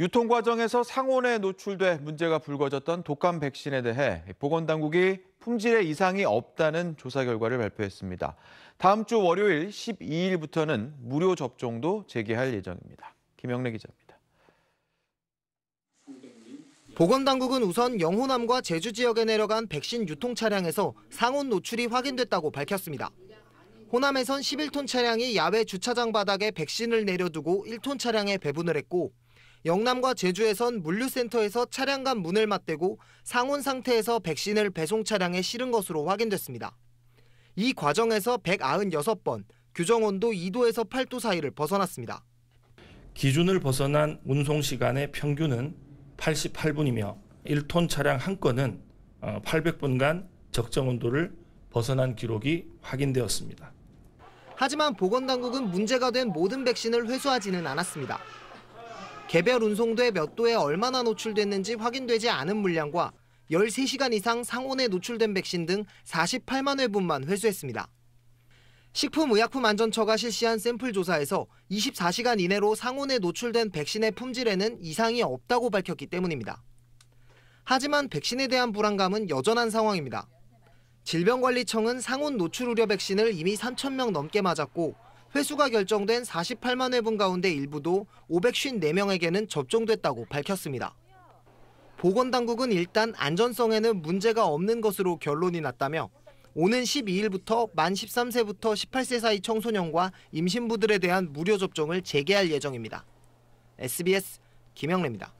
유통 과정에서 상온에 노출돼 문제가 불거졌던 독감 백신에 대해 보건당국이 품질에 이상이 없다는 조사 결과를 발표했습니다. 다음 주 월요일 12일부터는 무료 접종도 재개할 예정입니다. 김영래 기자입니다. 보건당국은 우선 영호남과 제주 지역에 내려간 백신 유통 차량에서 상온 노출이 확인됐다고 밝혔습니다. 호남에선 11톤 차량이 야외 주차장 바닥에 백신을 내려두고 1톤 차량에 배분을 했고 영남과 제주에선 물류센터에서 차량 간 문을 맞대고 상온 상태에서 백신을 배송 차량에 실은 것으로 확인됐습니다. 이 과정에서 196번, 규정 온도 2도에서 8도 사이를 벗어났습니다. 기준을 벗어난 운송 시간의 평균은 88분이며 1톤 차량 한 건은 800분간 어, 적정 온도를 벗어난 기록이 확인되었습니다. 하지만 보건당국은 문제가 된 모든 백신을 회수하지는 않았습니다. 개별 운송도에몇 도에 얼마나 노출됐는지 확인되지 않은 물량과 13시간 이상 상온에 노출된 백신 등 48만 회분만 회수했습니다. 식품의약품안전처가 실시한 샘플 조사에서 24시간 이내로 상온에 노출된 백신의 품질에는 이상이 없다고 밝혔기 때문입니다. 하지만 백신에 대한 불안감은 여전한 상황입니다. 질병관리청은 상온 노출 우려 백신을 이미 3 0명 넘게 맞았고 회수가 결정된 48만 회분 가운데 일부도 554명에게는 접종됐다고 밝혔습니다. 보건당국은 일단 안전성에는 문제가 없는 것으로 결론이 났다며 오는 12일부터 만 13세부터 18세 사이 청소년과 임신부들에 대한 무료 접종을 재개할 예정입니다. SBS 김영래입니다.